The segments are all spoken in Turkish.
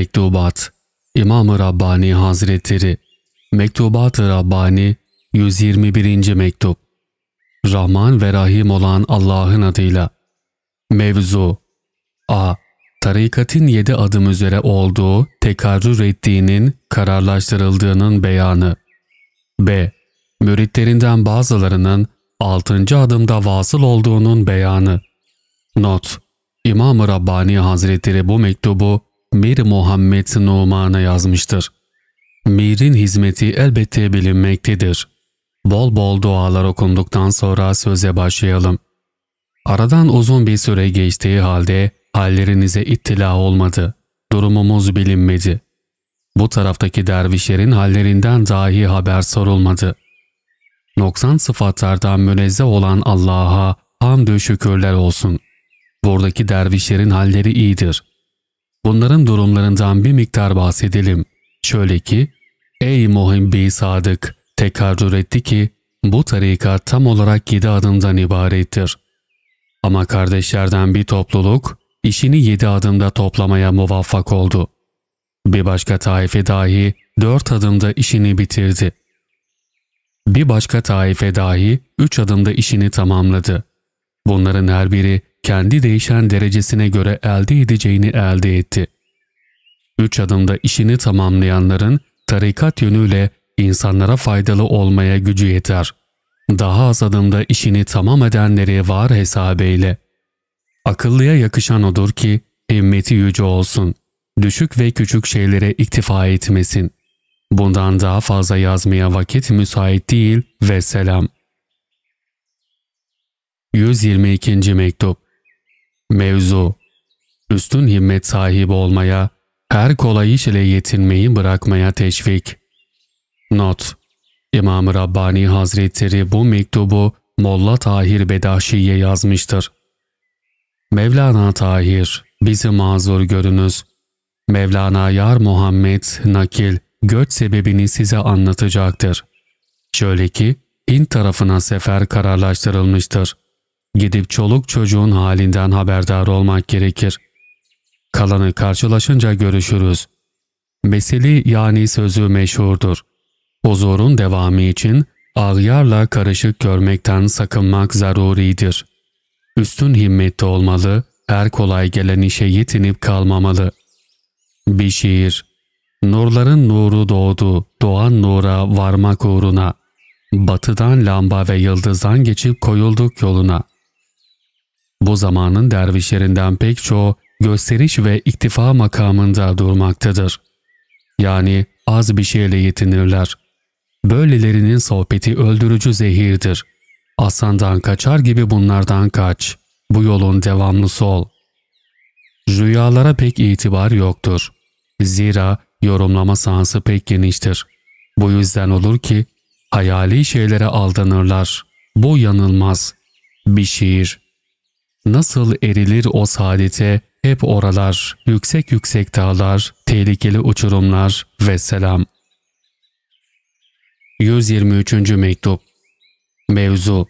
Mektubat İmam-ı Rabbani Hazretleri Mektubat-ı Rabbani 121. Mektup Rahman ve Rahim olan Allah'ın adıyla Mevzu A. Tarikatın yedi adım üzere olduğu, tekarrür ettiğinin, kararlaştırıldığının beyanı. B. Müritlerinden bazılarının altıncı adımda vasıl olduğunun beyanı. Not İmam-ı Rabbani Hazretleri bu mektubu Mir Muhammed Numan'a yazmıştır. Mir'in hizmeti elbette bilinmektedir. Bol bol dualar okunduktan sonra söze başlayalım. Aradan uzun bir süre geçtiği halde hallerinize ittila olmadı. Durumumuz bilinmedi. Bu taraftaki dervişlerin hallerinden dahi haber sorulmadı. Noksan sıfatlardan münezzeh olan Allah'a hamdü şükürler olsun. Buradaki dervişlerin halleri iyidir. Bunların durumlarından bir miktar bahsedelim. Şöyle ki, Ey muhibbi sadık! tekrar etti ki, bu tarikat tam olarak yedi adımdan ibarettir. Ama kardeşlerden bir topluluk, işini yedi adımda toplamaya muvaffak oldu. Bir başka taife dahi dört adımda işini bitirdi. Bir başka taife dahi üç adımda işini tamamladı. Bunların her biri kendi değişen derecesine göre elde edeceğini elde etti. Üç adımda işini tamamlayanların tarikat yönüyle insanlara faydalı olmaya gücü yeter. Daha az adımda işini tamam edenleri var hesabıyla. Akıllıya yakışan odur ki himmeti yüce olsun, düşük ve küçük şeylere iktifa etmesin. Bundan daha fazla yazmaya vakit müsait değil ve selam. 122. Mektup Mevzu Üstün himmet sahibi olmaya, her kolay iş ile yetinmeyi bırakmaya teşvik. Not İmam Rabbani Hazretleri bu mektubu Molla Tahir Bedahşi'ye yazmıştır. Mevlana Tahir, bizi mazur görünüz. Mevlana Yar Muhammed Nakil, göç sebebini size anlatacaktır. Şöyle ki, Hint tarafına sefer kararlaştırılmıştır. Gidip çoluk çocuğun halinden haberdar olmak gerekir. Kalanı karşılaşınca görüşürüz. Meseli yani sözü meşhurdur. Huzurun devamı için ağyarla karışık görmekten sakınmak zaruridir. Üstün himmette olmalı, her kolay gelen işe yetinip kalmamalı. Bir şiir Nurların nuru doğdu, doğan nura varmak uğruna. Batıdan lamba ve yıldızdan geçip koyulduk yoluna bu zamanın dervişlerinden pek çoğu gösteriş ve iktifa makamında durmaktadır. Yani az bir şeyle yetinirler. Böylelerinin sohbeti öldürücü zehirdir. Aslandan kaçar gibi bunlardan kaç. Bu yolun devamlısı ol. Rüyalara pek itibar yoktur. Zira yorumlama sansı pek geniştir. Bu yüzden olur ki hayali şeylere aldanırlar. Bu yanılmaz. Bir şiir Nasıl erilir o saadete hep oralar, yüksek yüksek dağlar, tehlikeli uçurumlar ve selam. 123. Mektup Mevzu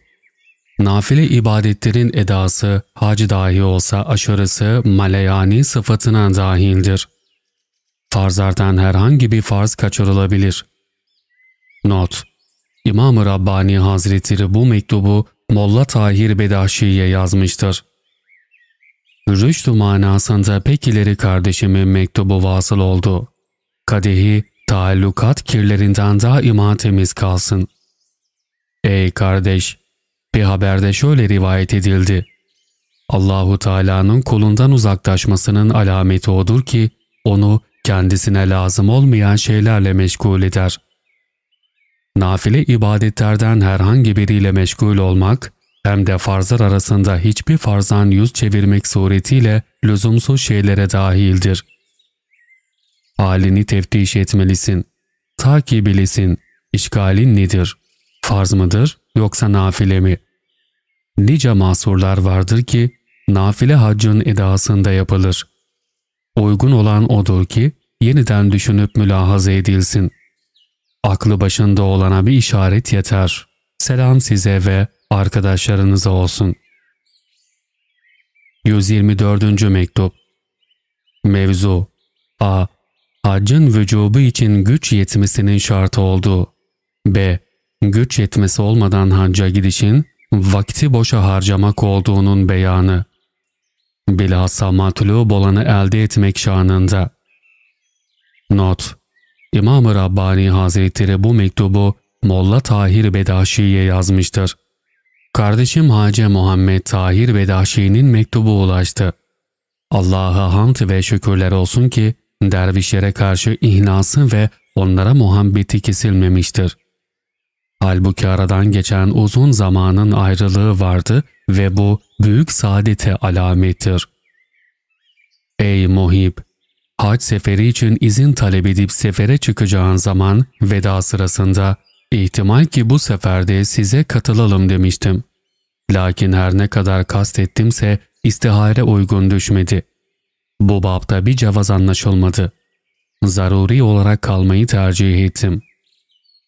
Nafile ibadetlerin edası, hacı dahi olsa aşırısı maleyani sıfatına dahildir. Farzlardan herhangi bir farz kaçırılabilir. Not İmam-ı Rabbani Hazretleri bu mektubu Molla Tahir Bedahşi'ye yazmıştır. Rüştü manasında pek ileri kardeşimin mektubu vasıl oldu. Kadehi, taallukat kirlerinden daima temiz kalsın. Ey kardeş! Bir haberde şöyle rivayet edildi. Allahu Teala'nın kolundan uzaklaşmasının alameti odur ki onu kendisine lazım olmayan şeylerle meşgul eder.'' nafile ibadetlerden herhangi biriyle meşgul olmak, hem de farzlar arasında hiçbir farzdan yüz çevirmek suretiyle lüzumsuz şeylere dahildir. Halini teftiş etmelisin, ta ki bilesin, işgalin nedir, farz mıdır yoksa nafile mi? Nice mahsurlar vardır ki, nafile haccın edasında yapılır. Uygun olan odur ki, yeniden düşünüp mülahaza edilsin.'' Aklı başında olana bir işaret yeter. Selam size ve arkadaşlarınıza olsun. 124. Mektup Mevzu A. Haccın vücubu için güç yetmesinin şartı oldu. B. Güç yetmesi olmadan hacca gidişin vakti boşa harcamak olduğunun beyanı. Bilhassa matlub olanı elde etmek şanında. Not İmam-ı Rabbani Hazretleri bu mektubu Molla Tahir Bedaşi'ye yazmıştır. Kardeşim Hacı Muhammed Tahir Bedaşi'nin mektubu ulaştı. Allah'a hant ve şükürler olsun ki dervişlere karşı ihnası ve onlara muhabbeti kesilmemiştir. Halbuki aradan geçen uzun zamanın ayrılığı vardı ve bu büyük saadete alamettir. Ey muhib! hac seferi için izin talep edip sefere çıkacağın zaman veda sırasında ihtimal ki bu seferde size katılalım demiştim. Lakin her ne kadar kastettimse istihare uygun düşmedi. Bu bapta bir cevaz anlaşılmadı. Zaruri olarak kalmayı tercih ettim.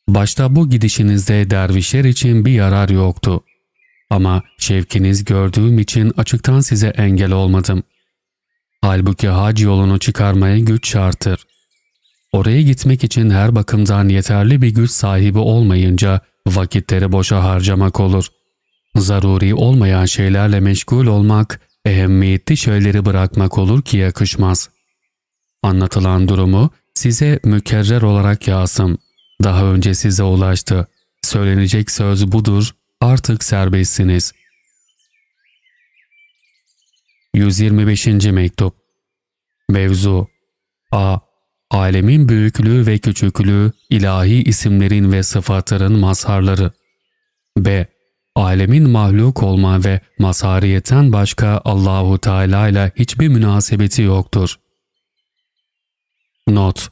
Başta bu gidişinizde dervişler için bir yarar yoktu. Ama şevkiniz gördüğüm için açıktan size engel olmadım. Halbuki hac yolunu çıkarmaya güç şartır. Oraya gitmek için her bakımdan yeterli bir güç sahibi olmayınca vakitleri boşa harcamak olur. Zaruri olmayan şeylerle meşgul olmak, ehemmiyetli şeyleri bırakmak olur ki yakışmaz. Anlatılan durumu size mükerrer olarak yazdım. Daha önce size ulaştı. Söylenecek söz budur, artık serbestsiniz.'' 125. Mektup Mevzu A. Alemin büyüklüğü ve küçüklüğü, ilahi isimlerin ve sıfatların mazharları. B. Alemin mahluk olma ve mazhariyetten başka Allahu Teala ile hiçbir münasebeti yoktur. Not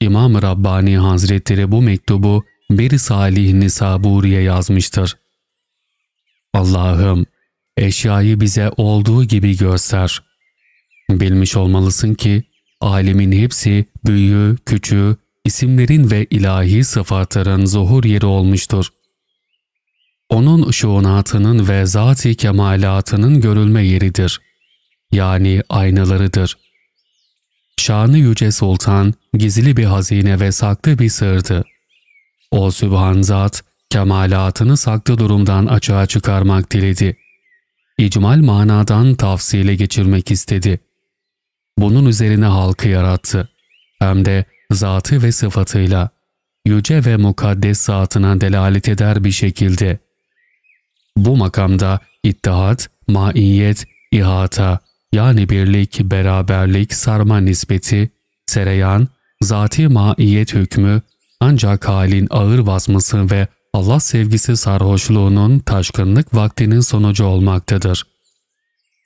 İmam Rabbani Hazretleri bu mektubu bir salih nisaburiye yazmıştır. Allah'ım eşyayı bize olduğu gibi göster. Bilmiş olmalısın ki alemin hepsi büyü, küçüğü, isimlerin ve ilahi sıfatların zuhur yeri olmuştur. Onun şuunatının ve zat-i kemalatının görülme yeridir. Yani aynalarıdır. Şanı Yüce Sultan gizli bir hazine ve saklı bir sırdı. O Sübhan Zat, kemalatını saklı durumdan açığa çıkarmak diledi icmal manadan tavsiyle geçirmek istedi. Bunun üzerine halkı yarattı. Hem de zatı ve sıfatıyla, yüce ve mukaddes zatına delalet eder bir şekilde. Bu makamda ittihat, maiyet, ihata yani birlik, beraberlik, sarma nispeti, sereyan, zati maiyet hükmü ancak halin ağır basması ve Allah sevgisi sarhoşluğunun taşkınlık vaktinin sonucu olmaktadır.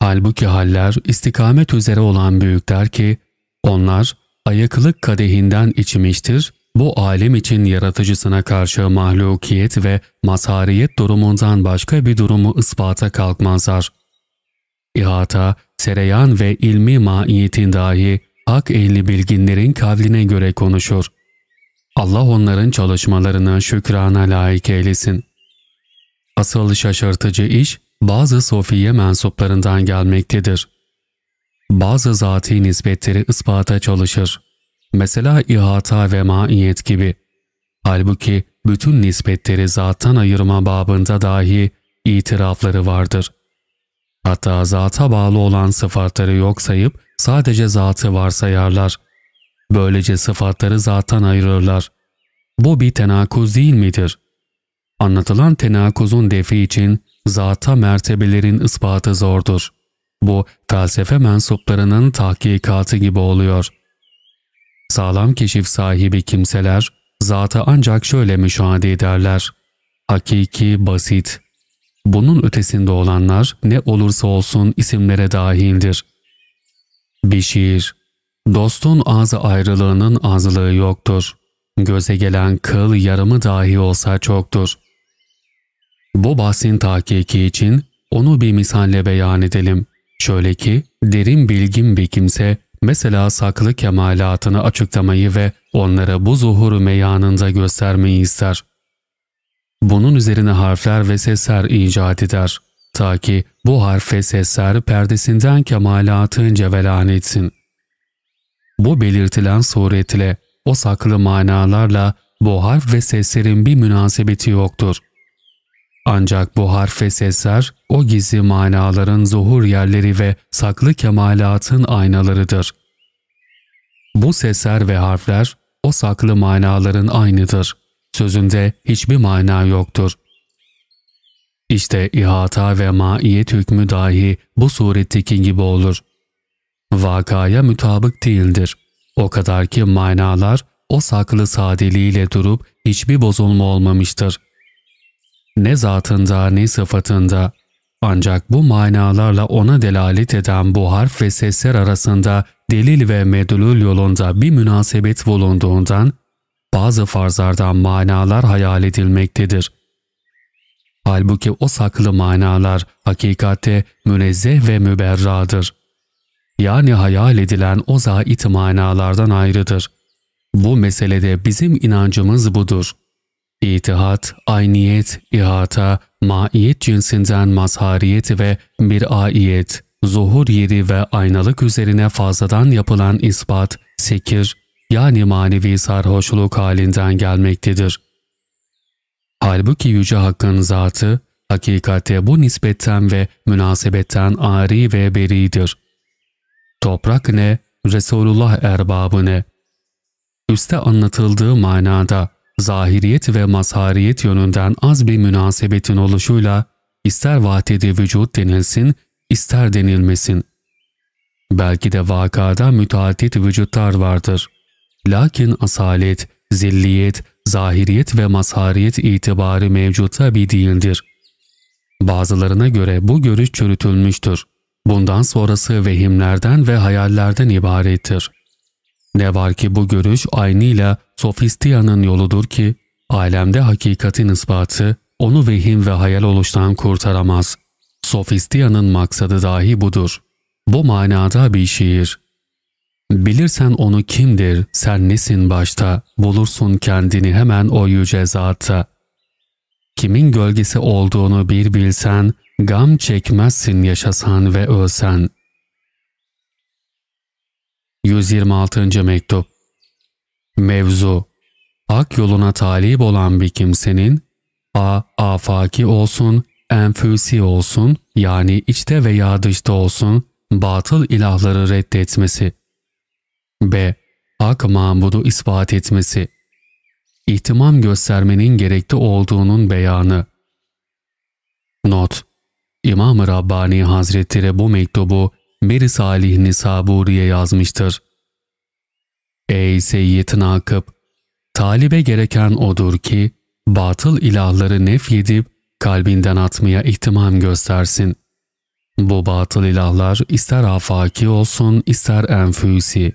Halbuki haller istikamet üzere olan büyükler ki, onlar ayakılık kadehinden içmiştir, bu alem için yaratıcısına karşı mahlukiyet ve mazhariyet durumundan başka bir durumu ispata kalkmazlar. İhata, sereyan ve ilmi maiyetin dahi hak ehli bilginlerin kavline göre konuşur. Allah onların çalışmalarına şükrana layık eylesin. Asıl şaşırtıcı iş bazı sofiye mensuplarından gelmektedir. Bazı zatî nisbetleri ispata çalışır. Mesela ihata ve maiyet gibi. Halbuki bütün nispetleri zattan ayırma babında dahi itirafları vardır. Hatta zata bağlı olan sıfatları yok sayıp sadece zatı varsayarlar. Böylece sıfatları zaten ayırırlar. Bu bir tenakuz değil midir? Anlatılan tenakuzun defi için zata mertebelerin ispatı zordur. Bu felsefe mensuplarının tahkikatı gibi oluyor. Sağlam keşif sahibi kimseler zata ancak şöyle müşahede ederler. Hakiki, basit. Bunun ötesinde olanlar ne olursa olsun isimlere dahildir. Bir şiir, Dostun ağzı ayrılığının azlığı yoktur. Göze gelen kıl yarımı dahi olsa çoktur. Bu bahsin tahkiki için onu bir misalle beyan edelim. Şöyle ki, derin bilgin bir kimse, mesela saklı kemalatını açıklamayı ve onlara bu zuhuru meyanında göstermeyi ister. Bunun üzerine harfler ve sesler icat eder. Ta ki bu harf ve sesler perdesinden kemalatı cevelan etsin. Bu belirtilen suretle o saklı manalarla bu harf ve seslerin bir münasebeti yoktur. Ancak bu harf ve sesler o gizli manaların zuhur yerleri ve saklı kemalatın aynalarıdır. Bu sesler ve harfler o saklı manaların aynıdır. Sözünde hiçbir mana yoktur. İşte ihata ve maiyet hükmü dahi bu suretteki gibi olur vakaya mütabık değildir. O kadar ki manalar o saklı sadeliğiyle durup hiçbir bozulma olmamıştır. Ne zatında ne sıfatında. Ancak bu manalarla ona delalet eden bu harf ve sesler arasında delil ve medlul yolunda bir münasebet bulunduğundan bazı farzlardan manalar hayal edilmektedir. Halbuki o saklı manalar hakikatte münezzeh ve müberradır yani hayal edilen o zait manalardan ayrıdır. Bu meselede bizim inancımız budur. İtihat, ayniyet, ihata, maiyet cinsinden mazhariyet ve bir aiyet, zuhur yeri ve aynalık üzerine fazladan yapılan ispat, sekir yani manevi sarhoşluk halinden gelmektedir. Halbuki Yüce Hakk'ın zatı, hakikatte bu nispetten ve münasebetten ari ve beridir.'' Toprak ne, Resulullah erbabı ne? Üste anlatıldığı manada zahiriyet ve mazhariyet yönünden az bir münasebetin oluşuyla ister vaatede vücut denilsin, ister denilmesin. Belki de vakada müteaddit vücutlar vardır. Lakin asalet, zilliyet, zahiriyet ve mazhariyet itibarı mevcuta bir değildir. Bazılarına göre bu görüş çürütülmüştür. Bundan sonrası vehimlerden ve hayallerden ibarettir. Ne var ki bu görüş aynıyla sofistiyanın yoludur ki, alemde hakikatin ispatı onu vehim ve hayal oluştan kurtaramaz. Sofistiyanın maksadı dahi budur. Bu manada bir şiir. Bilirsen onu kimdir, sen nesin başta, bulursun kendini hemen o yüce zatta. Kimin gölgesi olduğunu bir bilsen, Gam çekmezsin yaşasan ve ölsen. 126. Mektup Mevzu Ak yoluna talip olan bir kimsenin A. Afaki olsun, enfüsi olsun yani içte veya dışta olsun batıl ilahları reddetmesi. B. Ak mamudu ispat etmesi. İhtimam göstermenin gerekli olduğunun beyanı. Not İmam-ı Rabbani Hazretleri bu mektubu bir salih nisaburiye yazmıştır. Ey Seyyid Nakıp! Talibe gereken odur ki, batıl ilahları nefyedip kalbinden atmaya ihtimam göstersin. Bu batıl ilahlar ister afaki olsun ister enfüsi.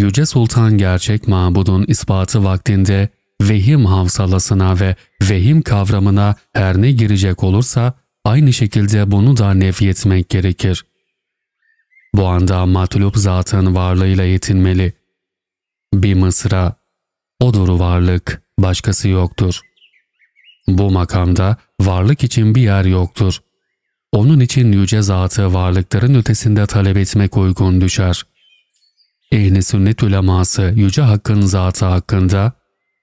Yüce Sultan gerçek mabudun ispatı vaktinde vehim havsalasına ve vehim kavramına her ne girecek olursa Aynı şekilde bunu da nefretmek gerekir. Bu anda matlup zatın varlığıyla yetinmeli. Bir mısra, odur varlık, başkası yoktur. Bu makamda varlık için bir yer yoktur. Onun için yüce zatı varlıkların ötesinde talep etmek uygun düşer. Ehli sünnet uleması yüce hakkın zatı hakkında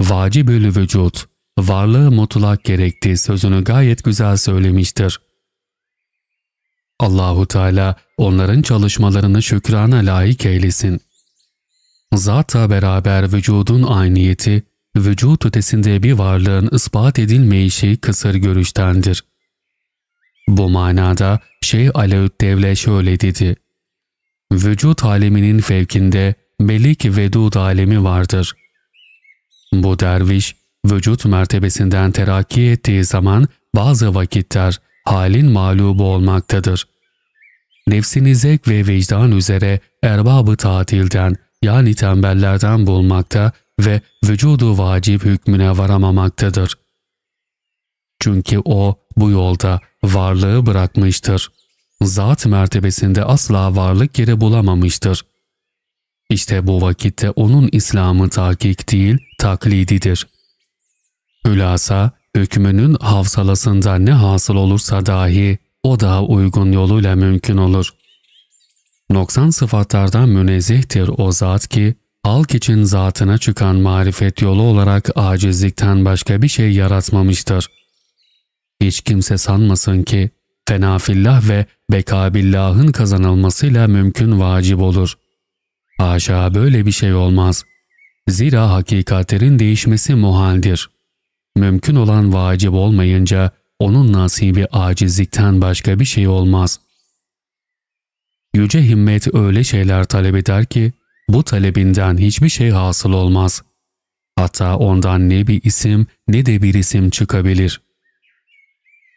vacibül vücut, varlığı mutlak gerektiği sözünü gayet güzel söylemiştir. Allahu Teala onların çalışmalarını şükrana layık eylesin. Zata beraber vücudun ayniyeti, vücut ötesinde bir varlığın ispat edilmeyişi kısır görüştendir. Bu manada Şeyh Alaüddevle şöyle dedi. Vücut aleminin fevkinde melik vedud alemi vardır. Bu derviş vücut mertebesinden terakki ettiği zaman bazı vakitler halin mağlubu olmaktadır. Nefsini zevk ve vicdan üzere erbabı tatilden yani tembellerden bulmakta ve vücudu vacip hükmüne varamamaktadır. Çünkü o bu yolda varlığı bırakmıştır. Zat mertebesinde asla varlık yeri bulamamıştır. İşte bu vakitte onun İslam'ı takik değil, taklididir.'' Hülasa, hükmünün havsalasında ne hasıl olursa dahi o daha uygun yoluyla mümkün olur. Noksan sıfatlardan münezzehtir o zat ki, halk için zatına çıkan marifet yolu olarak acizlikten başka bir şey yaratmamıştır. Hiç kimse sanmasın ki, fenafillah ve bekabillahın kazanılmasıyla mümkün vacip olur. Aşağı böyle bir şey olmaz. Zira hakikatlerin değişmesi muhaldir.'' Mümkün olan vacip olmayınca onun nasibi acizlikten başka bir şey olmaz. Yüce himmet öyle şeyler talep eder ki bu talebinden hiçbir şey hasıl olmaz. Hatta ondan ne bir isim ne de bir isim çıkabilir.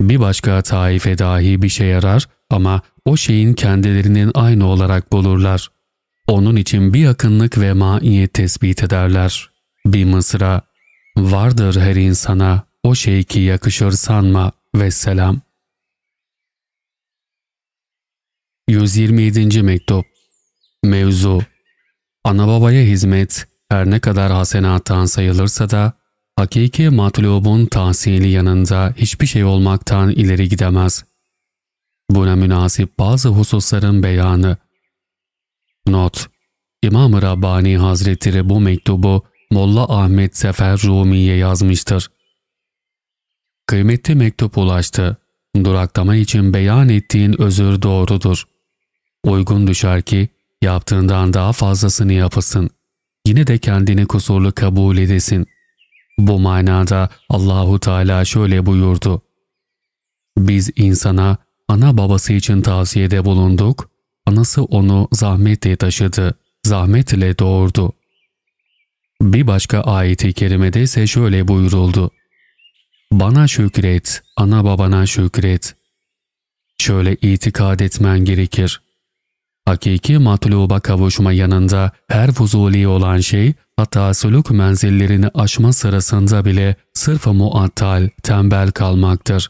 Bir başka taife dahi bir şey yarar ama o şeyin kendilerinin aynı olarak bulurlar. Onun için bir yakınlık ve maiyet tespit ederler. Bir mısra Vardır her insana o şey ki yakışır sanma ve selam. 127. Mektup Mevzu Ana babaya hizmet her ne kadar hasenattan sayılırsa da hakiki matlubun tahsili yanında hiçbir şey olmaktan ileri gidemez. Buna münasip bazı hususların beyanı. Not İmam-ı Rabbani Hazretleri bu mektubu Molla Ahmet Sefer Rumi'ye yazmıştır. Kıymetli mektup ulaştı. Duraklama için beyan ettiğin özür doğrudur. Uygun düşer ki yaptığından daha fazlasını yapasın. Yine de kendini kusurlu kabul edesin. Bu manada Allahu Teala şöyle buyurdu. Biz insana ana babası için tavsiyede bulunduk, anası onu zahmetle taşıdı, zahmetle doğurdu.'' Bir başka ayeti kerimede ise şöyle buyuruldu. Bana şükret, ana babana şükret. Şöyle itikad etmen gerekir. Hakiki matluba kavuşma yanında her fuzuli olan şey, hatta sülük menzillerini aşma sırasında bile sırf muattal, tembel kalmaktır.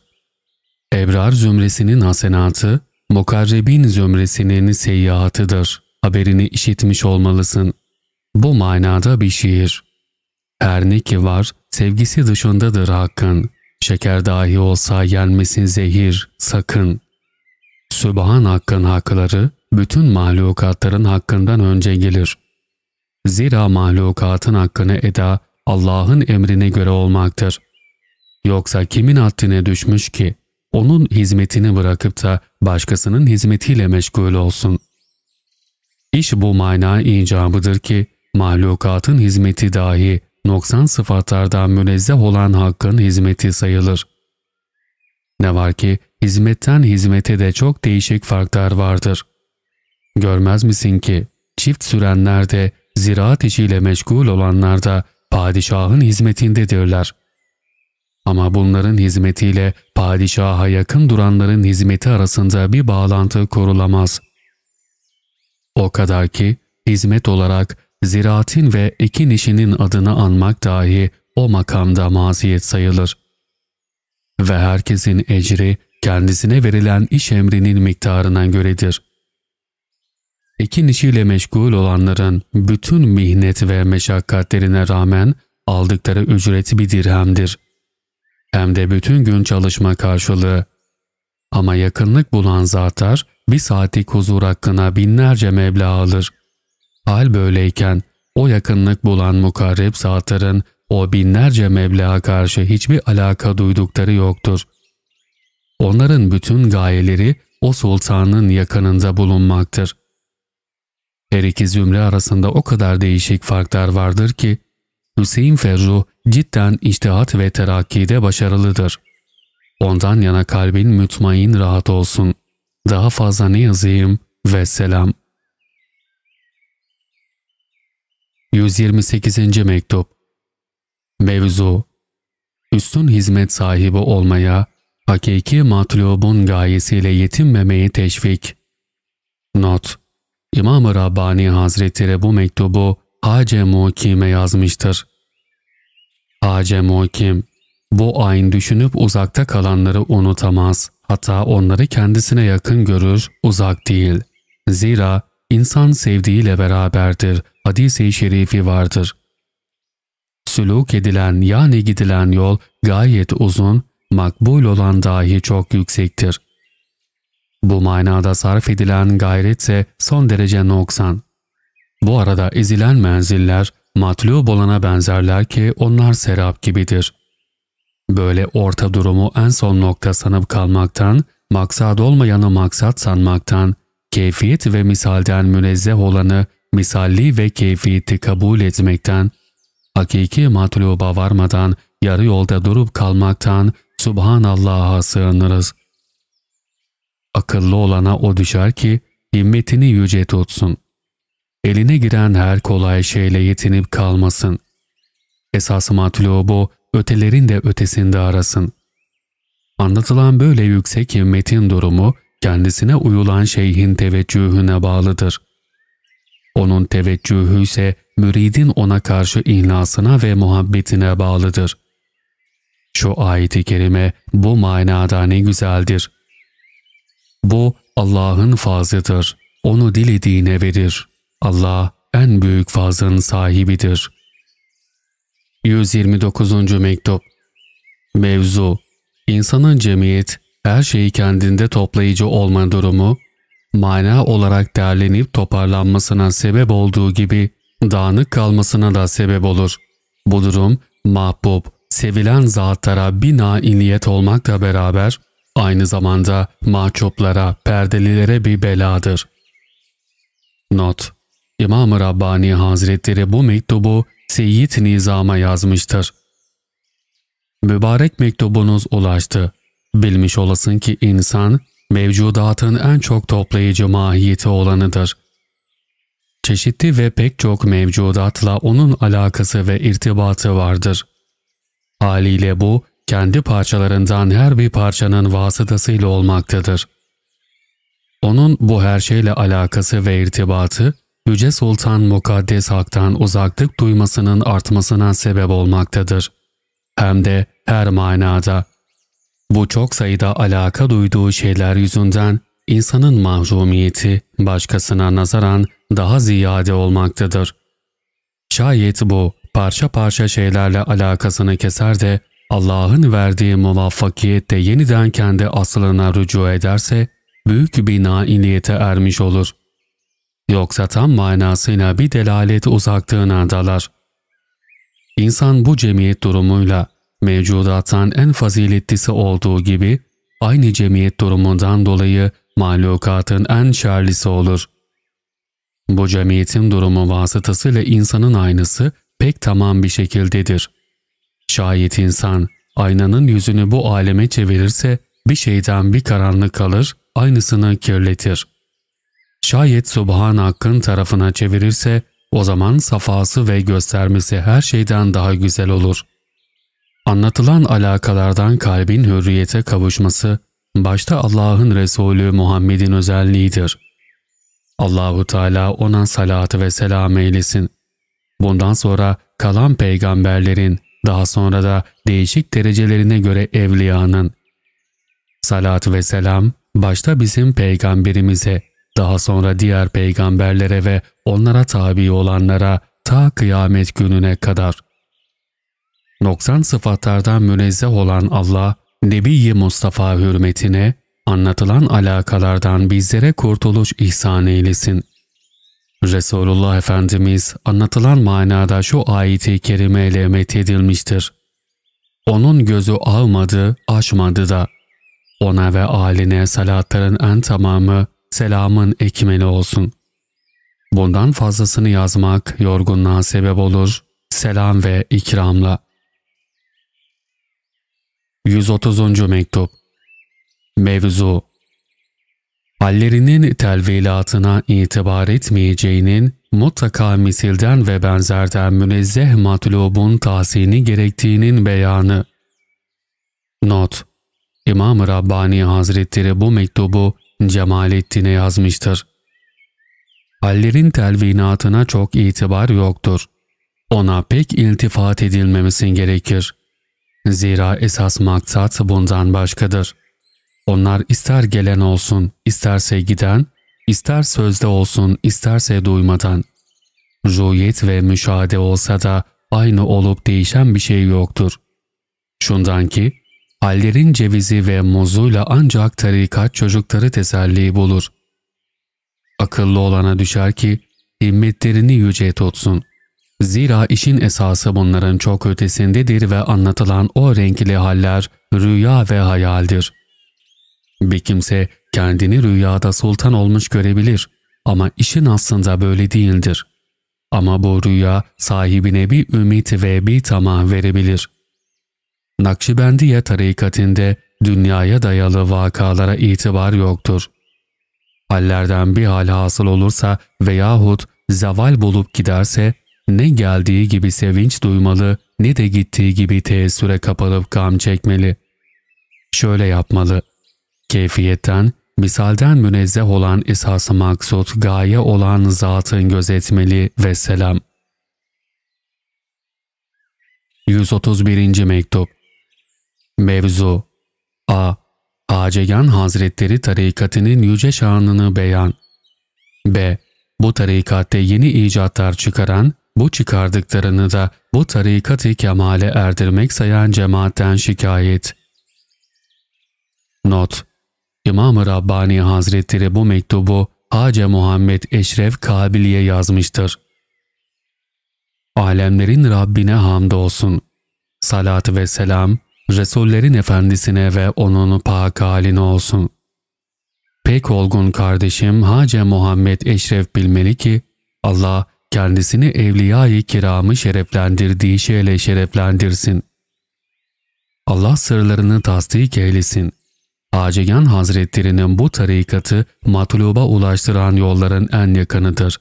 Ebrar zümresinin hasenatı, mukarrebin zümresinin seyyiatıdır. Haberini işitmiş olmalısın. Bu manada bir şiir. Her ne ki var, sevgisi dışındadır hakkın. Şeker dahi olsa yenmesin zehir, sakın. Sübhan hakkın hakları, bütün mahlukatların hakkından önce gelir. Zira mahlukatın hakkını eda, Allah'ın emrine göre olmaktır. Yoksa kimin haddine düşmüş ki, onun hizmetini bırakıp da başkasının hizmetiyle meşgul olsun. İş bu mana icabıdır ki, Mahlukatın hizmeti dahi noksan sıfatlardan münezzeh olan Hakk'ın hizmeti sayılır. Ne var ki hizmetten hizmete de çok değişik farklar vardır. Görmez misin ki çift sürenler de ziraat işiyle meşgul olanlar da padişahın hizmetindedirler. Ama bunların hizmetiyle padişaha yakın duranların hizmeti arasında bir bağlantı kurulamaz. O kadar ki hizmet olarak ziraatin ve ekin işinin adını anmak dahi o makamda maziyet sayılır. Ve herkesin ecri kendisine verilen iş emrinin miktarına göredir. Ekin işiyle meşgul olanların bütün mihnet ve meşakkatlerine rağmen aldıkları ücret bir dirhemdir. Hem de bütün gün çalışma karşılığı. Ama yakınlık bulan zatlar bir saatlik huzur hakkına binlerce meblağ alır. Hal böyleyken o yakınlık bulan mukarreb zatların o binlerce meblağa karşı hiçbir alaka duydukları yoktur. Onların bütün gayeleri o sultanın yakınında bulunmaktır. Her iki zümre arasında o kadar değişik farklar vardır ki, Hüseyin Ferru cidden içtihat ve terakkide başarılıdır. Ondan yana kalbin mütmain rahat olsun. Daha fazla ne yazayım ve selam. 128. Mektup Mevzu Üstün hizmet sahibi olmaya, hakiki matlubun gayesiyle yetinmemeyi teşvik. Not İmam-ı Rabbani Hazretleri bu mektubu Hace Muhkim'e yazmıştır. Hace Muhkim bu ayin düşünüp uzakta kalanları unutamaz, hatta onları kendisine yakın görür, uzak değil. Zira İnsan sevdiğiyle beraberdir. Hadis-i şerifi vardır. Süluk edilen yani gidilen yol gayet uzun, makbul olan dahi çok yüksektir. Bu manada sarf edilen gayretse son derece noksan. Bu arada ezilen menziller, matlub olana benzerler ki onlar serap gibidir. Böyle orta durumu en son nokta sanıp kalmaktan, maksad olmayanı maksat sanmaktan, keyfiyet ve misalden münezzeh olanı misalli ve keyfiyeti kabul etmekten, hakiki matluba varmadan yarı yolda durup kalmaktan Subhanallah'a sığınırız. Akıllı olana o düşer ki himmetini yüce tutsun. Eline giren her kolay şeyle yetinip kalmasın. Esas matlubu ötelerin de ötesinde arasın. Anlatılan böyle yüksek himmetin durumu kendisine uyulan şeyhin teveccühüne bağlıdır. Onun teveccühü ise müridin ona karşı ihnasına ve muhabbetine bağlıdır. Şu ayeti kerime bu manada ne güzeldir. Bu Allah'ın fazıdır. Onu dilediğine verir. Allah en büyük fazın sahibidir. 129. Mektup Mevzu İnsanın cemiyet her şeyi kendinde toplayıcı olma durumu, mana olarak derlenip toparlanmasına sebep olduğu gibi dağınık kalmasına da sebep olur. Bu durum mahbub, sevilen zatlara bina iniyet olmakla beraber aynı zamanda mahcuplara, perdelilere bir beladır. Not İmam-ı Rabbani Hazretleri bu mektubu Seyyid Nizam'a yazmıştır. Mübarek mektubunuz ulaştı. Bilmiş olasın ki insan, mevcudatın en çok toplayıcı mahiyeti olanıdır. Çeşitli ve pek çok mevcudatla onun alakası ve irtibatı vardır. Haliyle bu, kendi parçalarından her bir parçanın vasıtasıyla olmaktadır. Onun bu her şeyle alakası ve irtibatı, Yüce Sultan Mukaddes Hak'tan uzaklık duymasının artmasına sebep olmaktadır. Hem de her manada bu çok sayıda alaka duyduğu şeyler yüzünden insanın mahrumiyeti başkasına nazaran daha ziyade olmaktadır. Şayet bu parça parça şeylerle alakasını keser de Allah'ın verdiği muvaffakiyette yeniden kendi asılına rücu ederse büyük bir nailiyete ermiş olur. Yoksa tam manasıyla bir delalet uzaklığına dalar. İnsan bu cemiyet durumuyla mevcudattan en faziletlisi olduğu gibi aynı cemiyet durumundan dolayı mahlukatın en şerlisi olur. Bu cemiyetin durumu vasıtasıyla insanın aynısı pek tamam bir şekildedir. Şayet insan aynanın yüzünü bu aleme çevirirse bir şeyden bir karanlık kalır, aynısını kirletir. Şayet Subhan Hakk'ın tarafına çevirirse o zaman safası ve göstermesi her şeyden daha güzel olur. Anlatılan alakalardan kalbin hürriyete kavuşması, başta Allah'ın Resulü Muhammed'in özelliğidir. Allahu Teala ona salatı ve selam eylesin. Bundan sonra kalan peygamberlerin, daha sonra da değişik derecelerine göre evliyanın, salatı ve selam, başta bizim peygamberimize, daha sonra diğer peygamberlere ve onlara tabi olanlara ta kıyamet gününe kadar.'' noksan sıfatlardan münezzeh olan Allah, Nebiyi Mustafa hürmetine, anlatılan alakalardan bizlere kurtuluş ihsan eylesin. Resulullah Efendimiz anlatılan manada şu ayeti kerime ile methedilmiştir. Onun gözü almadı, açmadı da. Ona ve aline salatların en tamamı selamın ekmeli olsun. Bundan fazlasını yazmak yorgunluğa sebep olur, selam ve ikramla. 130. Mektup Mevzu Hallerinin telvilatına itibar etmeyeceğinin mutlaka misilden ve benzerden münezzeh matlubun tahsini gerektiğinin beyanı. Not İmam Rabbani Hazretleri bu mektubu Cemalettin'e yazmıştır. Hallerin telvinatına çok itibar yoktur. Ona pek iltifat edilmemesin gerekir. Zira esas maksat bundan başkadır. Onlar ister gelen olsun, isterse giden, ister sözde olsun, isterse duymadan. Rüyet ve müşahede olsa da aynı olup değişen bir şey yoktur. Şundan ki, hallerin cevizi ve muzuyla ancak tarikat çocukları teselli bulur. Akıllı olana düşer ki, himmetlerini yüce tutsun.'' Zira işin esası bunların çok ötesindedir ve anlatılan o renkli haller rüya ve hayaldir. Bir kimse kendini rüyada sultan olmuş görebilir ama işin aslında böyle değildir. Ama bu rüya sahibine bir ümit ve bir tamah verebilir. Nakşibendiye tarikatinde dünyaya dayalı vakalara itibar yoktur. Hallerden bir hal hasıl olursa veyahut zeval bulup giderse ne geldiği gibi sevinç duymalı ne de gittiği gibi teessüre kapılıp gam çekmeli. Şöyle yapmalı. Keyfiyetten, misalden münezzeh olan esas-ı maksut gaye olan zatın gözetmeli ve selam. 131. Mektup Mevzu A. Acegan Hazretleri tarikatının yüce şanını beyan B. Bu tarikatte yeni icatlar çıkaran bu çıkardıklarını da bu tarikat-ı kemale erdirmek sayan cemaatten şikayet. Not İmam-ı Rabbani Hazretleri bu mektubu Hace Muhammed Eşref Kabiliye yazmıştır. Alemlerin Rabbine hamdolsun. Salat ve selam, Resullerin Efendisine ve onun pak haline olsun. Pek olgun kardeşim Hace Muhammed Eşref bilmeli ki, Allah kendisini evliyayı kiramı şereflendirdiği şeyle şereflendirsin. Allah sırlarını tasdik eylesin. Acigan Hazretlerinin bu tarikatı matluba ulaştıran yolların en yakınıdır.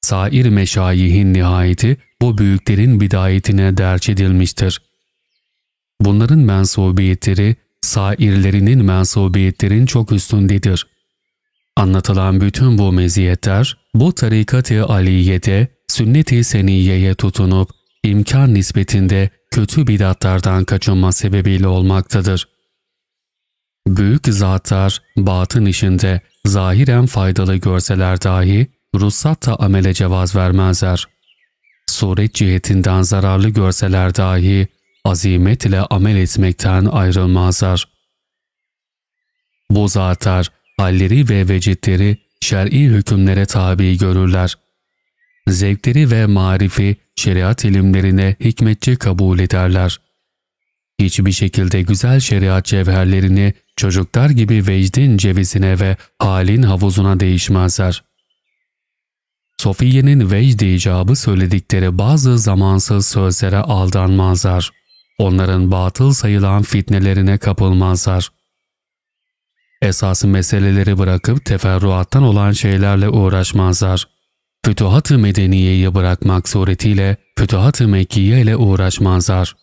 Sair meşayihin nihayeti bu büyüklerin bidayetine derç edilmiştir. Bunların mensubiyetleri, sairlerinin mensubiyetlerin çok üstündedir. Anlatılan bütün bu meziyetler, bu tarikat-ı aliyede, sünnet-i seniyeye tutunup, imkan nispetinde kötü bidatlardan kaçınma sebebiyle olmaktadır. Büyük zatlar batın işinde zahiren faydalı görseler dahi ruhsatta amele cevaz vermezler. Suret cihetinden zararlı görseler dahi azimet ile amel etmekten ayrılmazlar. Bu zatlar halleri ve vecitleri şer'i hükümlere tabi görürler. Zevkleri ve marifi şeriat ilimlerine hikmetçi kabul ederler. Hiçbir şekilde güzel şeriat cevherlerini çocuklar gibi vecdin cevizine ve halin havuzuna değişmezler. Sofiye'nin vecd icabı söyledikleri bazı zamansız sözlere aldanmazlar. Onların batıl sayılan fitnelerine kapılmazlar. Esası meseleleri bırakıp teferruattan olan şeylerle uğraşmazlar. Fütuhat-ı Medeniye'yi bırakmak suretiyle Fütuhat-ı Mekkiye ile uğraşmazlar.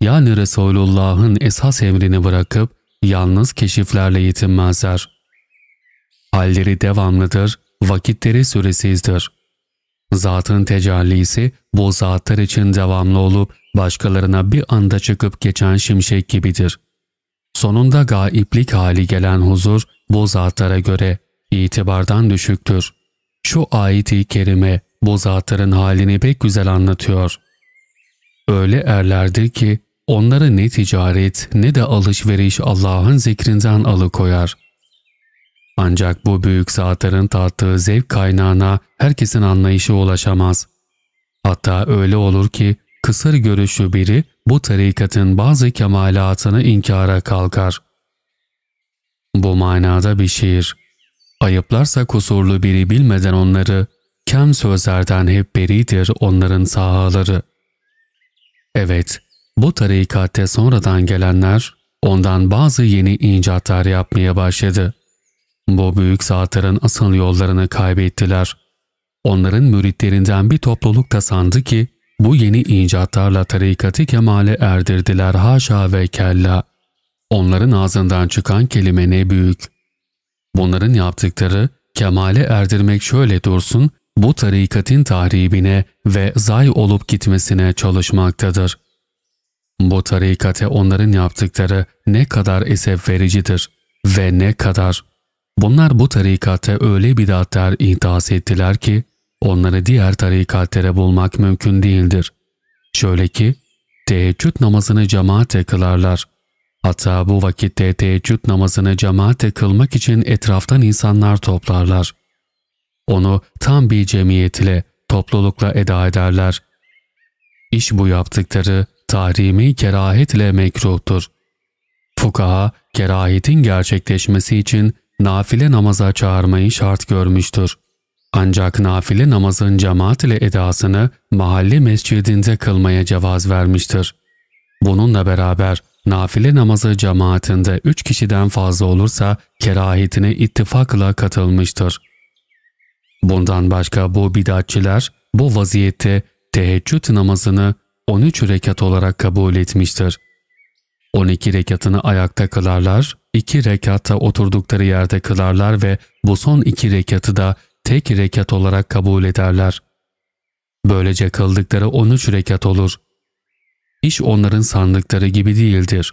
Yani Resulullah'ın esas emrini bırakıp yalnız keşiflerle yetinmezler. Halleri devamlıdır, vakitleri süresizdir. Zatın tecellisi bu zatlar için devamlı olup başkalarına bir anda çıkıp geçen şimşek gibidir.'' Sonunda gaiplik hali gelen huzur bu zatlara göre itibardan düşüktür. Şu ayet-i kerime bu zatların halini pek güzel anlatıyor. Öyle erlerdir ki onlara ne ticaret ne de alışveriş Allah'ın zikrinden alıkoyar. Ancak bu büyük zatların tattığı zevk kaynağına herkesin anlayışı ulaşamaz. Hatta öyle olur ki kısır görüşü biri bu tarikatın bazı kemalatını inkara kalkar. Bu manada bir şiir. Ayıplarsa kusurlu biri bilmeden onları, kem sözlerden hep beridir onların sahaları. Evet, bu tarikatte sonradan gelenler, ondan bazı yeni icatlar yapmaya başladı. Bu büyük zatların asıl yollarını kaybettiler. Onların müritlerinden bir topluluk da sandı ki, bu yeni icatlarla tarikatı kemale erdirdiler haşa ve kella. Onların ağzından çıkan kelime ne büyük. Bunların yaptıkları kemale erdirmek şöyle dursun, bu tarikatın tahribine ve zay olup gitmesine çalışmaktadır. Bu tarikate onların yaptıkları ne kadar esef vericidir ve ne kadar. Bunlar bu tarikate öyle bidatler ihdas ettiler ki, onları diğer tarikatlere bulmak mümkün değildir. Şöyle ki, teheccüd namazını cemaatle kılarlar. Hatta bu vakitte teheccüd namazını cemaatle kılmak için etraftan insanlar toplarlar. Onu tam bir cemiyet ile, toplulukla eda ederler. İş bu yaptıkları tahrimi kerahetle ile mekruhtur. Fukaha, kerahitin gerçekleşmesi için nafile namaza çağırmayı şart görmüştür. Ancak nafile namazın cemaat ile edasını mahalle mescidinde kılmaya cevaz vermiştir. Bununla beraber nafile namazı cemaatinde üç kişiden fazla olursa kerahiyetine ittifakla katılmıştır. Bundan başka bu bidatçiler bu vaziyette teheccüd namazını 13 rekat olarak kabul etmiştir. 12 rekatını ayakta kılarlar, 2 rekatta oturdukları yerde kılarlar ve bu son 2 rekatı da tek rekat olarak kabul ederler. Böylece kıldıkları 13 rekat olur. İş onların sandıkları gibi değildir.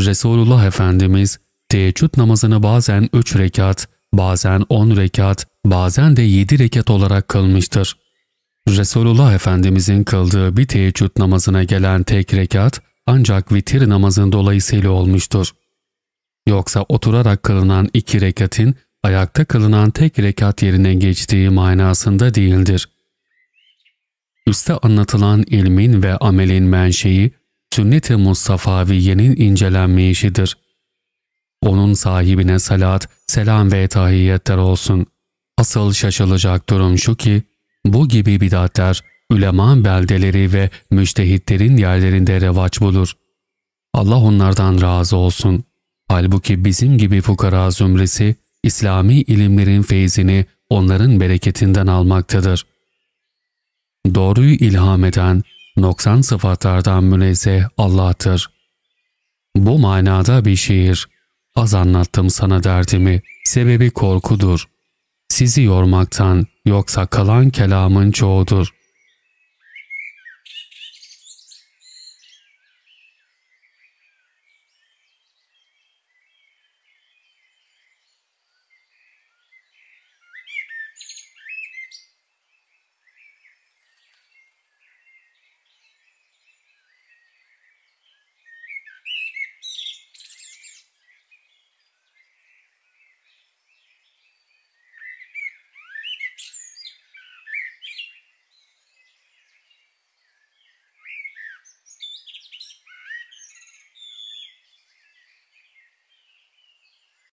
Resulullah Efendimiz teheccüd namazını bazen 3 rekat, bazen 10 rekat, bazen de 7 rekat olarak kılmıştır. Resulullah Efendimizin kıldığı bir teheccüd namazına gelen tek rekat ancak vitir namazın dolayısıyla olmuştur. Yoksa oturarak kılınan iki rekatın ayakta kılınan tek rekat yerine geçtiği manasında değildir. Üste anlatılan ilmin ve amelin menşei, sünnet-i Mustafaviye'nin incelenmeyişidir. Onun sahibine salat, selam ve tahiyyetler olsun. Asıl şaşılacak durum şu ki, bu gibi bidatler, ülema beldeleri ve müştehitlerin yerlerinde revaç bulur. Allah onlardan razı olsun. Halbuki bizim gibi fukara zümresi İslami ilimlerin feyzini onların bereketinden almaktadır. Doğruyu ilham eden, noksan sıfatlardan münezzeh Allah'tır. Bu manada bir şiir. Az anlattım sana derdimi, sebebi korkudur. Sizi yormaktan, yoksa kalan kelamın çoğudur.''